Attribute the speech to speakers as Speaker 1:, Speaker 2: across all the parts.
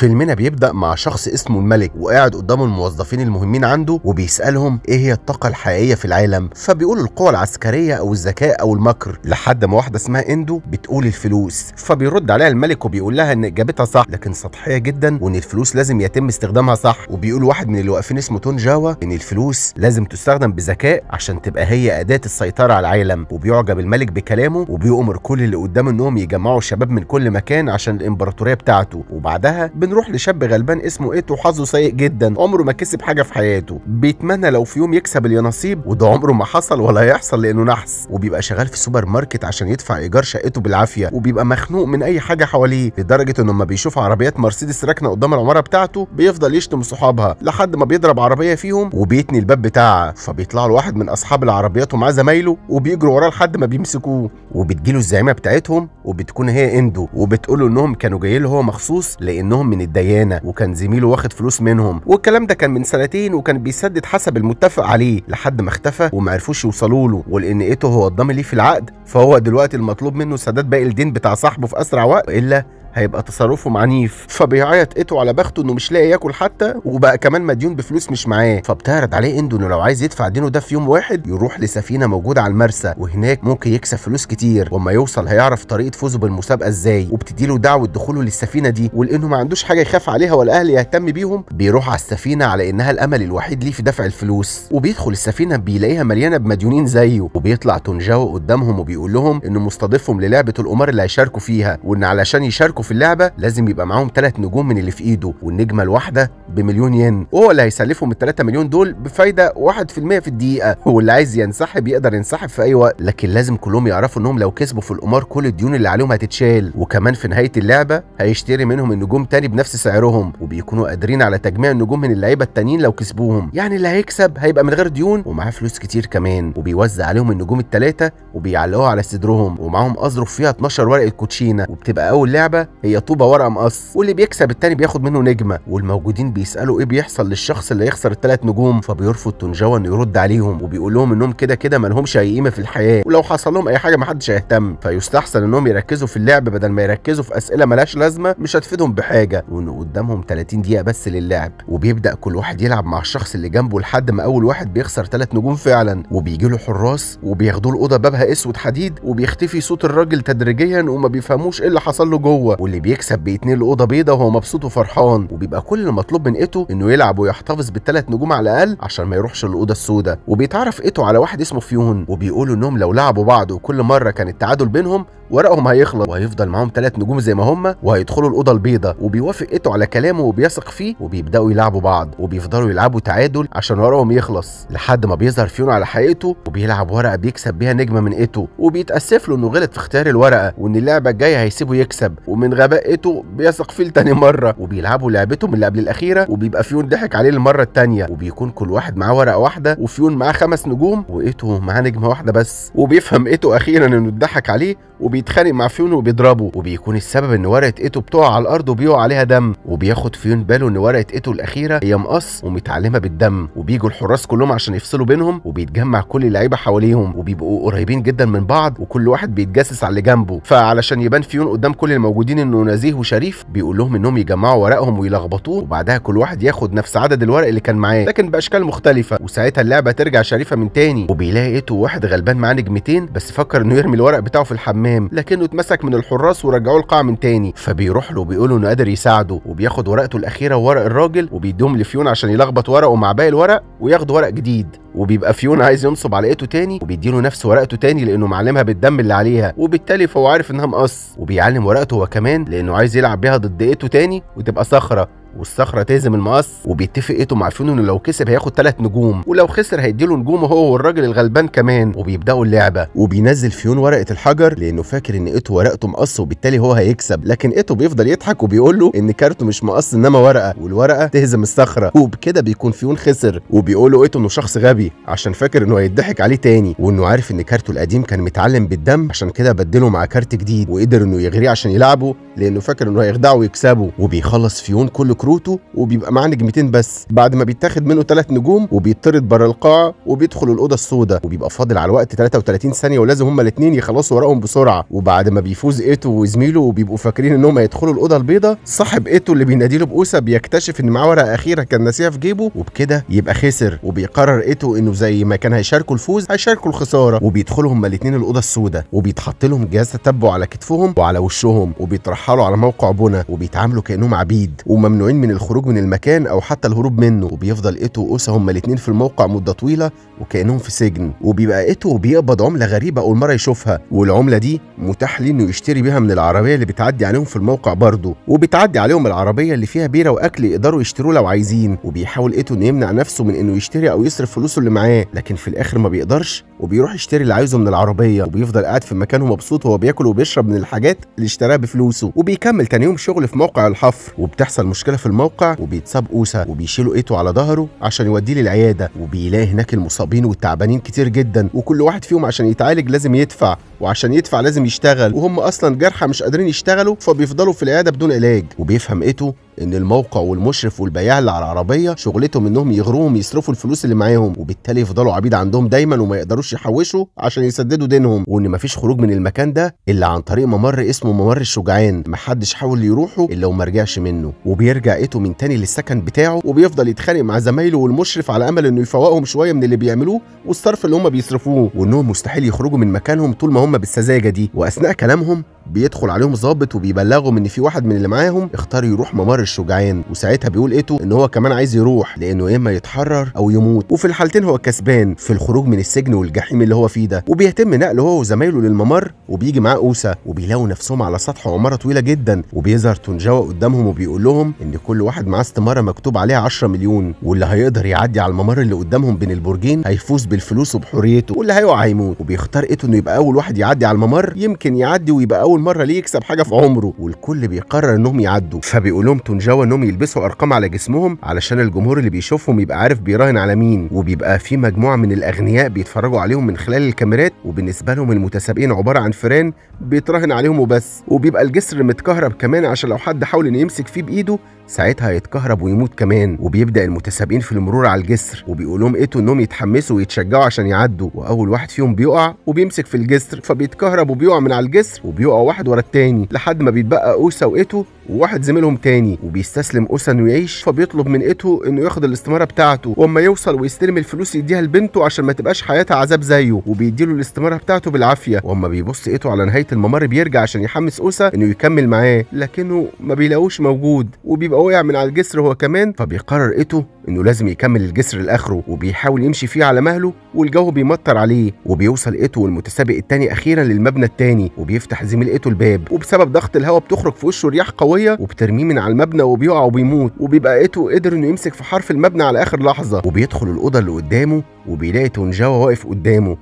Speaker 1: فيلمنا بيبدا مع شخص اسمه الملك وقاعد قدامه الموظفين المهمين عنده وبيسالهم ايه هي الطاقه الحقيقيه في العالم فبيقول القوه العسكريه او الذكاء او المكر لحد ما واحده اسمها اندو بتقول الفلوس فبيرد عليها الملك وبيقول لها ان اجابتها صح لكن سطحيه جدا وان الفلوس لازم يتم استخدامها صح وبيقول واحد من اللي واقفين اسمه تون جاوا ان الفلوس لازم تستخدم بذكاء عشان تبقى هي اداه السيطره على العالم وبيعجب الملك بكلامه وبيؤمر كل اللي قدامه انهم يجمعوا شباب من كل مكان عشان الامبراطوريه بتاعته وبعدها بنروح لشاب غلبان اسمه ايتو حظه سيء جدا عمره ما كسب حاجه في حياته بيتمنى لو في يوم يكسب اليانصيب وده عمره ما حصل ولا هيحصل لانه نحس وبيبقى شغال في سوبر ماركت عشان يدفع ايجار شقته بالعافيه وبيبقى مخنوق من اي حاجه حواليه لدرجه انه لما بيشوف عربيات مرسيدس راكنه قدام العماره بتاعته بيفضل يشتم صحابها لحد ما بيضرب عربيه فيهم وبيتني الباب بتاعها فبيطلع له واحد من اصحاب العربيات ومعاه زمايله وبيجروا وراه لحد ما بيمسكوه وبتجيله الزعيمه بتاعتهم وبتكون هي اندو وبتقول انهم كانوا جايين له هو مخصوص لانهم من من الديانه وكان زميله واخد فلوس منهم والكلام ده كان من سنتين وكان بيسدد حسب المتفق عليه لحد ما اختفى وما عرفوش يوصلوا له ولان ايتو هو الضامن ليه في العقد فهو دلوقتي المطلوب منه سداد باقي الدين بتاع صاحبه في اسرع وقت والا هيبقى تصرفهم عنيف فبيعيط ايتو على بخته انه مش لاقي ياكل حتى وبقى كمان مديون بفلوس مش معاه فبتعرض عليه اندو انه لو عايز يدفع دينه ده في يوم واحد يروح لسفينه موجوده على المرسى وهناك ممكن يكسب فلوس كتير واما يوصل هيعرف طريقه فوزه بالمسابقه ازاي وبتديله دعوه دخوله للسفينه دي ولانه ما عندوش حاجه يخاف عليها ولا اهل يهتم بيهم بيروح على السفينه على انها الامل الوحيد ليه في دفع الفلوس وبيدخل السفينه بيلاقيها مليانه بمديونين زيه وبيطلع تونجاو قدامهم وبيقول لهم انه مستضيفهم للعبه القمار اللي هيشاركوا فيها وان علشان يشاركوا يشاركوا في اللعبه لازم يبقى معاهم ثلاث نجوم من اللي في ايده والنجمه الواحده بمليون ين وهو اللي هيسلفهم ال 3 مليون دول بفايده 1% في الدقيقه واللي عايز ينسحب يقدر ينسحب في اي وقت لكن لازم كلهم يعرفوا انهم لو كسبوا في القمار كل الديون اللي عليهم هتتشال وكمان في نهايه اللعبه هيشتري منهم النجوم تاني بنفس سعرهم وبيكونوا قادرين على تجميع النجوم من اللعيبه التانيين لو كسبوهم يعني اللي هيكسب هيبقى من غير ديون ومعاه فلوس كتير كمان وبيوزع عليهم النجوم التلاته وبيعلقوها على صدرهم ومعاهم اظرف فيها 12 ورقه كوتشينه وبتبقى اول لعبه هي طوبه ورقه مقص واللي بيكسب التاني بياخد منه نجمه والموجودين بيسالوا ايه بيحصل للشخص اللي يخسر الثلاث نجوم فبيرفض تنجوا انه يرد عليهم وبيقول لهم انهم كده كده ما لهمش اي قيمه في الحياه ولو حصل لهم اي حاجه ما حدش هيهتم فيستحسن انهم يركزوا في اللعب بدل ما يركزوا في اسئله ملهاش لازمه مش هتفيدهم بحاجه وان قدامهم 30 دقيقه بس للعب وبيبدا كل واحد يلعب مع الشخص اللي جنبه لحد ما اول واحد بيخسر ثلاث نجوم فعلا وبيجي له حراس وبياخدوه الاوضه بابها اسود حديد وبيختفي صوت الراجل تدريجيا وما بيفهموش ايه اللي حصل له جوه واللي بيكسب باتنين لاوضه بيضه وهو مبسوط وفرحان وبيبقى كل المطلوب من ايتو انه يلعب ويحتفظ بالثلاث نجوم على الاقل عشان ما يروحش الاوضه السوداء وبيتعرف ايتو على واحد اسمه فيون وبيقولوا انهم لو لعبوا بعض وكل مره كان التعادل بينهم ورقهم هيخلص وهيفضل معاهم ثلاث نجوم زي ما هم وهيدخلوا الاوضه البيضاء وبيوافق ايتو على كلامه وبيثق فيه وبيبداوا يلعبوا بعض وبيفضلوا يلعبوا تعادل عشان ورقهم يخلص لحد ما بيظهر فيون على حقيقته وبيلعب ورقه بيكسب بيها نجمه من ايتو وبيتاسف له انه غلط في اختيار الورقه وان اللعبه الجايه هيسيبه يكسب ومن غباء ايتو بيثق فيه لتاني مره وبيلعبوا لعبتهم اللي قبل الاخيره وبيبقى فيون ضحك عليه المره الثانيه وبيكون كل واحد معاه ورقه واحده وفيون معاه خمس نجوم وايتو معاه نجمه واحده بس وبيفهم ايتو اخيرا انه اتضحك عليه وبيتخانق مع فيون وبيضربه وبيكون السبب ان ورقه ايتو بتقع على الارض وبيقع عليها دم وبياخد فيون باله ان ورقه ايتو الاخيره هي مقص ومتعلمه بالدم وبيجوا الحراس كلهم عشان يفصلوا بينهم وبيتجمع كل اللعيبه حواليهم وبيبقوا قريبين جدا من بعض وكل واحد بيتجسس على اللي جنبه فعلشان يبان فيون قدام كل الموجودين انه نزيه وشريف بيقول لهم انهم يجمعوا ورقهم ويلخبطوه وبعدها كل واحد ياخد نفس عدد الورق اللي كان معاه لكن باشكال مختلفه وساعتها اللعبه ترجع شريفه من تاني وبيلاقي ايتو واحد غلبان معاه نجمتين بس فكر انه يرمي الورق بتاعه في الحمام تمام لكنه اتمسك من الحراس ورجعوه القاع من تاني فبيروح له بيقول له انه قادر يساعده وبياخد ورقته الاخيره وورق الراجل وبيديهم لفيون عشان يلخبط ورقه مع باقي الورق وياخد ورق جديد وبيبقى فيون عايز ينصب علقته تاني وبيديله نفس ورقته تاني لانه معلمها بالدم اللي عليها وبالتالي فهو عارف انها مقص وبيعلم ورقته هو كمان لانه عايز يلعب بيها ضد ايته تاني وتبقى صخره والصخره تهزم المقص وبيتفق ايتو مع فيون انه لو كسب هياخد ثلاث نجوم ولو خسر هيديله نجوم هو والراجل الغلبان كمان وبيبداوا اللعبه وبينزل فيون ورقه الحجر لانه فاكر ان ايتو ورقته مقص وبالتالي هو هيكسب لكن ايتو بيفضل يضحك وبيقول له ان كارته مش مقص انما ورقه والورقه تهزم الصخره وبكده بيكون فيون خسر وبيقول له ايتو انه شخص غبي عشان فاكر انه هيضحك عليه تاني وانه عارف ان كارته القديم كان متعلم بالدم عشان كده بدله مع كارت جديد وقدر انه يغريه عشان يلعبه لانه فاكر انه هيخدعه ويكسبه وبيخلص فيون كل بكروته وبيبقى معاه نجمتين بس بعد ما بيتاخد منه ثلاث نجوم وبيطرد بره القاعه وبيدخل الاوضه السوداء وبيبقى فاضل على الوقت 33 ثانيه ولازم هما الاثنين يخلصوا ورقهم بسرعه وبعد ما بيفوز ايتو وزميله وبيبقوا فاكرين انهم هيدخلوا الاوضه البيضاء صاحب ايتو اللي بيناديله بوسه بيكتشف ان معاه ورقه اخيره كان ناسيها في جيبه وبكده يبقى خسر وبيقرر ايتو انه زي ما كان هيشاركوا الفوز هيشاركوا الخساره وبيدخلوا هما الاثنين الاوضه السوداء وبيتحط لهم جهاز تتبع على كتفهم وعلى وشهم وبيترحلوا على موقع بنا وبيتعاملوا كانهم عبيد وممنوع ممنوعين من الخروج من المكان أو حتى الهروب منه وبيفضل إيتو وأوسا هما الاتنين في الموقع مدة طويلة وكأنهم في سجن وبيبقى إيتو بيقبض عملة غريبة أول مرة يشوفها والعملة دي متاح ليه إنه يشتري بيها من العربية اللي بتعدي عليهم في الموقع برضه وبتعدي عليهم العربية اللي فيها بيرة وأكل يقدروا يشتروه لو عايزين وبيحاول إيتو إنه يمنع نفسه من إنه يشتري أو يصرف فلوسه اللي معاه لكن في الآخر ما بيقدرش وبيروح يشتري اللي عايزه من العربية وبيفضل قاعد في مكانه مبسوط وهو بياكل وبيشرب من الحاجات اللي اشتراها بفلوسه وبيكمل تاني يوم شغل في موقع الحفر وبتحصل مشكلة في الموقع وبيتصاب اوسه وبيشيلوا ايتو على ظهره عشان يوديه للعياده وبيلاقي هناك المصابين والتعبانين كتير جدا وكل واحد فيهم عشان يتعالج لازم يدفع وعشان يدفع لازم يشتغل وهم اصلا جرحى مش قادرين يشتغلوا فبيفضلوا في العياده بدون علاج وبيفهم ايتو ان الموقع والمشرف والبياع اللي على العربيه شغلتهم انهم يغروهم يصرفوا الفلوس اللي معاهم وبالتالي يفضلوا عبيد عندهم دايما وما يقدروش يحوشوا عشان يسددوا دينهم وان مفيش خروج من المكان ده الا عن طريق ممر اسمه ممر الشجعان محدش حاول يروحه الا وما رجعش منه وبيرجع جائته من تاني للسكن بتاعه وبيفضل يتخانق مع زمايله والمشرف على امل انه يفوقهم شويه من اللي بيعملوه والصرف اللي هم بيصرفوه وانهم مستحيل يخرجوا من مكانهم طول ما هم بالسذاجه دي واثناء كلامهم بيدخل عليهم ظابط وبيبلغهم ان في واحد من اللي معاهم اختار يروح ممر الشجعان وساعتها بيقول ايتو ان هو كمان عايز يروح لانه يا اما يتحرر او يموت وفي الحالتين هو كسبان في الخروج من السجن والجحيم اللي هو فيه ده وبيتم نقله هو وزمايله للممر وبيجي معاه اوسا وبيلاقوا نفسهم على سطح عماره طويله جدا وبيظهر تونجاوا قدامهم وبيقول لهم ان كل واحد معاه استماره مكتوب عليها 10 مليون واللي هيقدر يعدي على الممر اللي قدامهم بين البرجين هيفوز بالفلوس وبحريته واللي هيقع هيموت وبيختار ايتو انه يبقى اول واحد يعدي على الممر يمكن يعدي ويبقى اول اول مره ليه يكسب حاجه في عمره والكل بيقرر انهم يعدوا فبيقول لهم تونجاوا انهم يلبسوا ارقام على جسمهم علشان الجمهور اللي بيشوفهم يبقى عارف بيراهن على مين وبيبقى في مجموعه من الاغنياء بيتفرجوا عليهم من خلال الكاميرات وبالنسبه لهم المتسابقين عباره عن فران بيتراهن عليهم وبس وبيبقى الجسر متكهرب كمان عشان لو حد حاول ان يمسك فيه بايده ساعتها هيتكهرب ويموت كمان وبيبدا المتسابقين في المرور على الجسر وبيقول لهم ايتو انهم يتحمسوا ويتشجعوا عشان يعدوا واول واحد فيهم بيقع وبيمسك في الجسر فبيتكهرب وبيقع من على الجسر وبيقع واحد ورا التاني لحد ما بيتبقى اوسا وايتو وواحد زميلهم تاني وبيستسلم أوسن ويعيش فبيطلب من إيتو إنه ياخد الاستمارة بتاعته وأما يوصل ويستلم الفلوس يديها لبنته عشان ما تبقاش حياتها عذاب زيه وبيديله الاستمارة بتاعته بالعافية وأما بيبص إيتو على نهاية الممر بيرجع عشان يحمس أوسا إنه يكمل معاه لكنه ما بيلاقوش موجود وبيبقى وقع من على الجسر هو كمان فبيقرر إيتو إنه لازم يكمل الجسر لآخره وبيحاول يمشي فيه على مهله والجو بيمطر عليه وبيوصل إيتو والمتسابق التاني أخيرا للمبنى التاني وبيفتح زميل إيتو الباب وبسبب ضغط الهواء بتخرج في وشه رياح قوية العربيه وبترميه من على المبنى وبيقع وبيموت وبيبقى ايتو قدر انه يمسك في حرف المبنى على اخر لحظه وبيدخل الاوضه اللي قدامه وبيلاقي تونجاوا واقف قدامه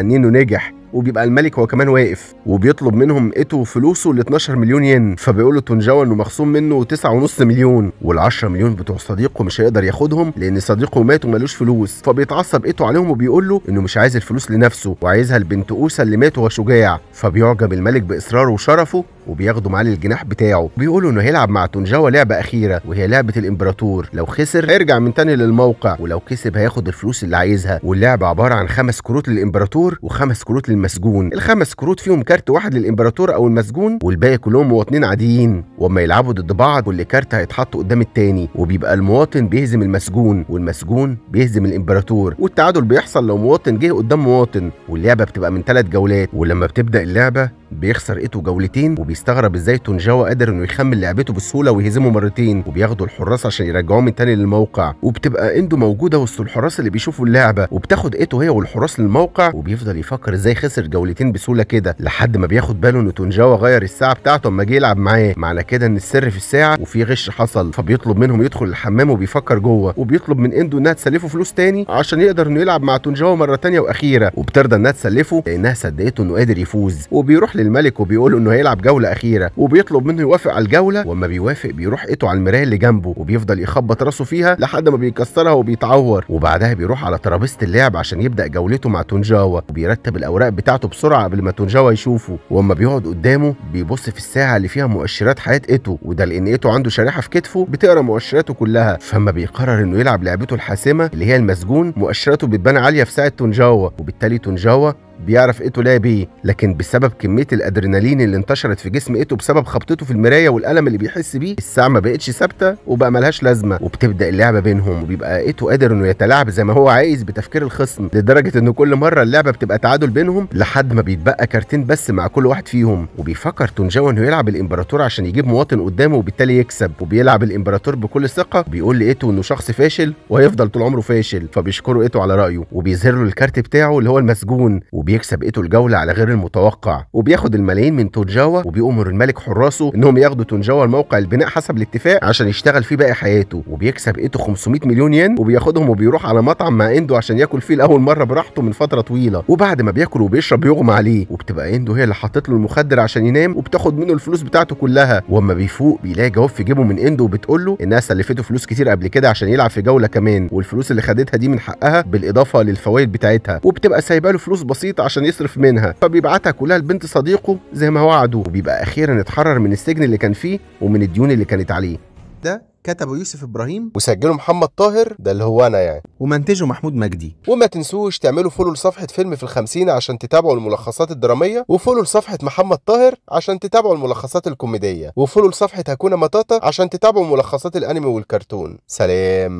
Speaker 1: انه نجح وبيبقى الملك هو كمان واقف وبيطلب منهم ايتو فلوسه ال 12 مليون ين فبيقول له تونجاوا انه مخصوم منه 9.5 مليون وال 10 مليون بتوع صديقه مش هيقدر ياخدهم لان صديقه مات ومالوش فلوس فبيتعصب ايتو عليهم وبيقول له انه مش عايز الفلوس لنفسه وعايزها لبنت اوسا اللي مات وهو شجاع فبيعجب الملك باصراره وشرفه وبياخدوا معاه للجناح بتاعه بيقولوا انه هيلعب مع تونجاوا لعبه اخيره وهي لعبه الامبراطور لو خسر هيرجع من تاني للموقع ولو كسب هياخد الفلوس اللي عايزها واللعبه عباره عن خمس كروت للامبراطور وخمس كروت للمسجون الخمس كروت فيهم كارت واحد للامبراطور او المسجون والباقي كلهم مواطنين عاديين واما يلعبوا ضد بعض كل كارت هيتحط قدام التاني وبيبقى المواطن بيهزم المسجون والمسجون بيهزم الامبراطور والتعادل بيحصل لو مواطن جه قدام مواطن واللعبه بتبقى من ثلاث جولات ولما بتبدا اللعبه بيخسر ايتو جولتين وبيستغرب ازاي تونجاوا قادر انه يخمل لعبته بسهوله ويهزمه مرتين وبياخدوا الحراس عشان يرجعوه من تاني للموقع وبتبقى اندو موجوده وسط الحراس اللي بيشوفوا اللعبه وبتاخد ايتو هي والحراس للموقع وبيفضل يفكر ازاي خسر جولتين بسهوله كده لحد ما بياخد باله ان تونجاوا غير الساعه بتاعته اما جه يلعب معاه معنى كده ان السر في الساعه وفي غش حصل فبيطلب منهم يدخل الحمام وبيفكر جوه وبيطلب من اندو انها تسلفه فلوس تاني عشان يقدر انه يلعب مع تونجاوا مره تانيه واخيره وبترضى انها تسلفه لانها صدقته انه قادر يفوز وبيروح لل الملك وبيقول انه هيلعب جوله اخيره وبيطلب منه يوافق على الجوله وما بيوافق بيروح ايتو على المرايه اللي جنبه وبيفضل يخبط راسه فيها لحد ما بيكسرها وبيتعور وبعدها بيروح على ترابيزه اللعب عشان يبدا جولته مع تونجاوا وبيرتب الاوراق بتاعته بسرعه قبل ما تونجاوا يشوفه واما بيقعد قدامه بيبص في الساعه اللي فيها مؤشرات حياه ايتو وده لان ايتو عنده شريحه في كتفه بتقرا مؤشراته كلها فما بيقرر انه يلعب لعبته الحاسمه اللي هي المسجون مؤشراته بتبان عاليه في ساعه تونجاوا وبالتالي تونجاوا بيعرف ايتو لعب ايه لكن بسبب كميه الادرينالين اللي انتشرت في جسم ايتو بسبب خبطته في المرايه والالم اللي بيحس بيه الساعه ما بقتش ثابته وبقى ملهاش لازمه وبتبدا اللعبه بينهم وبيبقى ايتو قادر انه يتلاعب زي ما هو عايز بتفكير الخصم لدرجه ان كل مره اللعبه بتبقى تعادل بينهم لحد ما بيتبقى كارتين بس مع كل واحد فيهم وبيفكر تونجاو انه يلعب الامبراطور عشان يجيب مواطن قدامه وبالتالي يكسب وبيلعب الامبراطور بكل ثقه بيقول لايتو انه شخص فاشل وهيفضل طول عمره فاشل فبيشكره ايتو على رايه وبيظهر له الكارت بتاعه اللي هو المسجون بيكسب ايتو الجوله على غير المتوقع وبياخد الملايين من تونجاوا وبيأمر الملك حراسه انهم ياخدوا تونجاوا الموقع البناء حسب الاتفاق عشان يشتغل فيه باقي حياته وبيكسب ايتو 500 مليون ين وبياخدهم وبيروح على مطعم مع اندو عشان ياكل فيه لاول مره براحته من فتره طويله وبعد ما بياكل وبيشرب يغمى عليه وبتبقى اندو هي اللي حطت له المخدر عشان ينام وبتاخد منه الفلوس بتاعته كلها واما بيفوق بيلاقي جواب في جيبه من اندو وبتقول له انها سلفته فلوس كتير قبل كده عشان يلعب في جوله كمان والفلوس اللي خدتها دي من حقها بالاضافه للفوائد بتاعتها وبتبقى سايبه له فلوس بسيطه البنت عشان يصرف منها فبيبعتها كلها البنت صديقه زي ما وعده وبيبقى أخيرا اتحرر من السجن اللي كان فيه ومن الديون اللي كانت عليه ده كتبه يوسف ابراهيم وسجله محمد طاهر ده اللي هو انا يعني ومنتجه محمود مجدي وما تنسوش تعملوا فولو لصفحه فيلم في الخمسين عشان تتابعوا الملخصات الدراميه وفولو لصفحه محمد طاهر عشان تتابعوا الملخصات الكوميديه وفولو لصفحه هكونا مطاطا عشان تتابعوا ملخصات الانمي والكرتون سلام